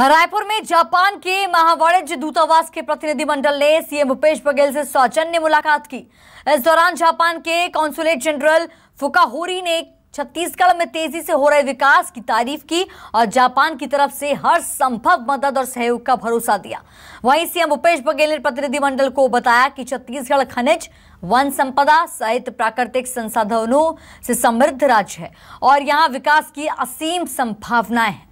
रायपुर में जापान के महावाणिज्य दूतावास के प्रतिनिधिमंडल ने सीएम भूपेश बघेल से सौजन्य मुलाकात की इस दौरान जापान के कॉन्सुलेट जनरल फुकाहोरी ने छत्तीसगढ़ में तेजी से हो रहे विकास की तारीफ की और जापान की तरफ से हर संभव मदद और सहयोग का भरोसा दिया वहीं सीएम भूपेश बघेल ने प्रतिनिधिमंडल को बताया कि छत्तीसगढ़ खनिज वन संपदा सहित प्राकृतिक संसाधनों से समृद्ध राज्य है और यहाँ विकास की असीम संभावनाएं हैं